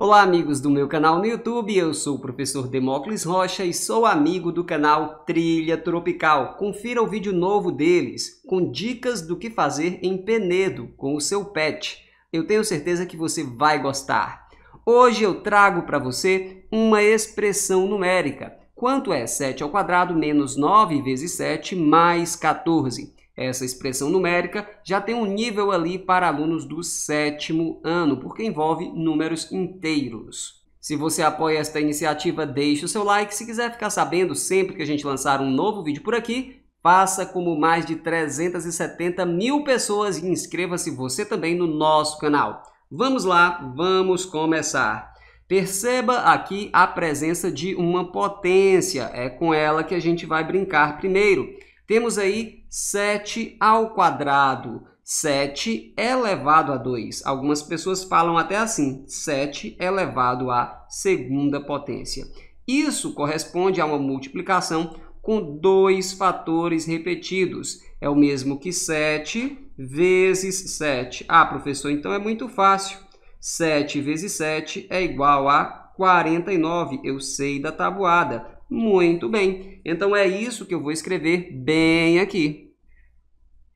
Olá amigos do meu canal no YouTube, eu sou o professor Demócles Rocha e sou amigo do canal Trilha Tropical. Confira o vídeo novo deles, com dicas do que fazer em Penedo com o seu pet. Eu tenho certeza que você vai gostar. Hoje eu trago para você uma expressão numérica. Quanto é 7 ao quadrado menos 9 vezes 7 mais 14? essa expressão numérica já tem um nível ali para alunos do sétimo ano, porque envolve números inteiros. Se você apoia esta iniciativa, deixe o seu like. Se quiser ficar sabendo sempre que a gente lançar um novo vídeo por aqui, faça como mais de 370 mil pessoas e inscreva-se você também no nosso canal. Vamos lá, vamos começar. Perceba aqui a presença de uma potência, é com ela que a gente vai brincar primeiro. Temos aí 7 ao quadrado. 7 elevado a 2. Algumas pessoas falam até assim, 7 elevado à segunda potência. Isso corresponde a uma multiplicação com dois fatores repetidos. É o mesmo que 7 vezes 7. Ah, professor, então é muito fácil. 7 vezes 7 é igual a 49. Eu sei da tabuada. Muito bem. Então é isso que eu vou escrever bem aqui.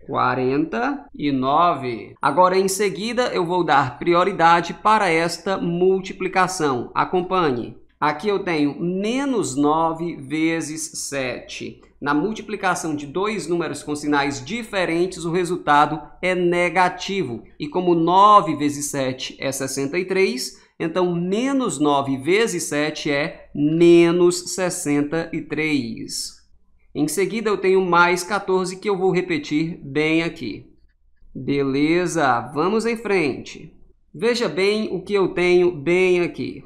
49. Agora, em seguida, eu vou dar prioridade para esta multiplicação. Acompanhe. Aqui eu tenho menos 9 vezes 7. Na multiplicação de dois números com sinais diferentes, o resultado é negativo. E como 9 vezes 7 é 63, então menos 9 vezes 7 é menos 63. Em seguida, eu tenho mais 14 que eu vou repetir bem aqui. Beleza, vamos em frente. Veja bem o que eu tenho bem aqui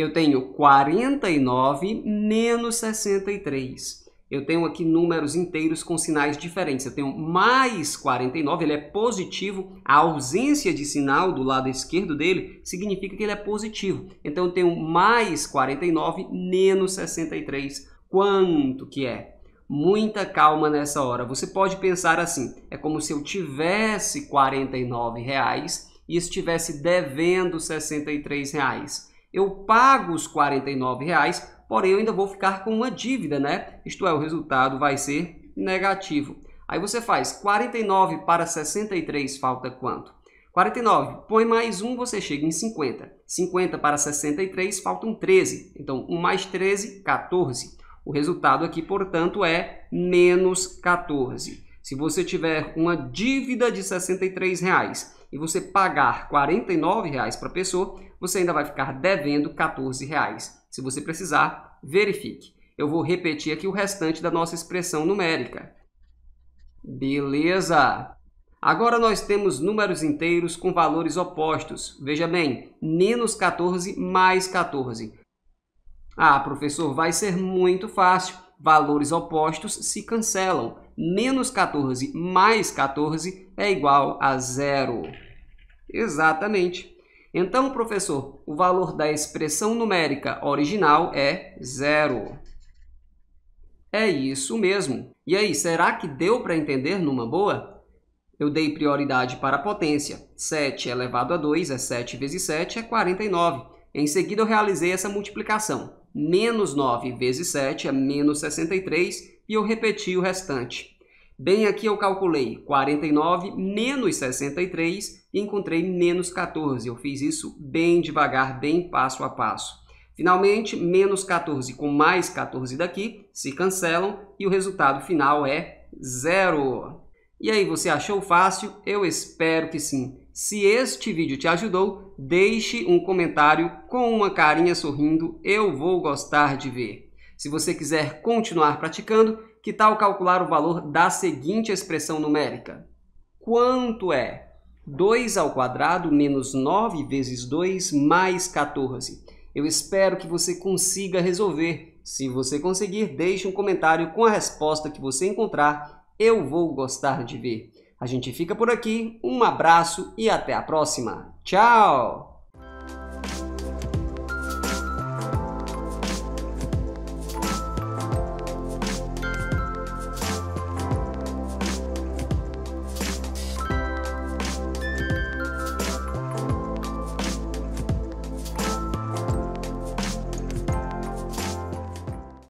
eu tenho 49 menos 63. Eu tenho aqui números inteiros com sinais diferentes. Eu tenho mais 49, ele é positivo. A ausência de sinal do lado esquerdo dele significa que ele é positivo. Então, eu tenho mais 49 menos 63. Quanto que é? Muita calma nessa hora. Você pode pensar assim, é como se eu tivesse 49 reais e estivesse devendo 63 reais eu pago os 49 reais, porém eu ainda vou ficar com uma dívida, né? Isto é, o resultado vai ser negativo. Aí você faz 49 para 63 falta quanto? 49, põe mais um, você chega em 50. 50 para 63 faltam 13. Então, 1 mais 13, 14. O resultado aqui, portanto, é menos 14. Se você tiver uma dívida de 63 reais e você pagar R$ reais para a pessoa, você ainda vai ficar devendo R$ reais. Se você precisar, verifique. Eu vou repetir aqui o restante da nossa expressão numérica. Beleza! Agora nós temos números inteiros com valores opostos. Veja bem, menos 14 mais 14. Ah, professor, vai ser muito fácil. Valores opostos se cancelam menos 14 mais 14 é igual a zero. Exatamente. Então, professor, o valor da expressão numérica original é zero. É isso mesmo. E aí, será que deu para entender numa boa? Eu dei prioridade para a potência. 7 elevado a 2 é 7 vezes 7, é 49. Em seguida, eu realizei essa multiplicação. Menos 9 vezes 7 é menos 63 e eu repeti o restante. Bem, aqui eu calculei 49 menos 63 e encontrei menos 14. Eu fiz isso bem devagar, bem passo a passo. Finalmente, menos 14 com mais 14 daqui se cancelam e o resultado final é zero. E aí, você achou fácil? Eu espero que sim. Se este vídeo te ajudou, deixe um comentário com uma carinha sorrindo, eu vou gostar de ver. Se você quiser continuar praticando, que tal calcular o valor da seguinte expressão numérica? Quanto é 2 ao quadrado menos 9 vezes 2 mais 14? Eu espero que você consiga resolver. Se você conseguir, deixe um comentário com a resposta que você encontrar. Eu vou gostar de ver. A gente fica por aqui. Um abraço e até a próxima. Tchau!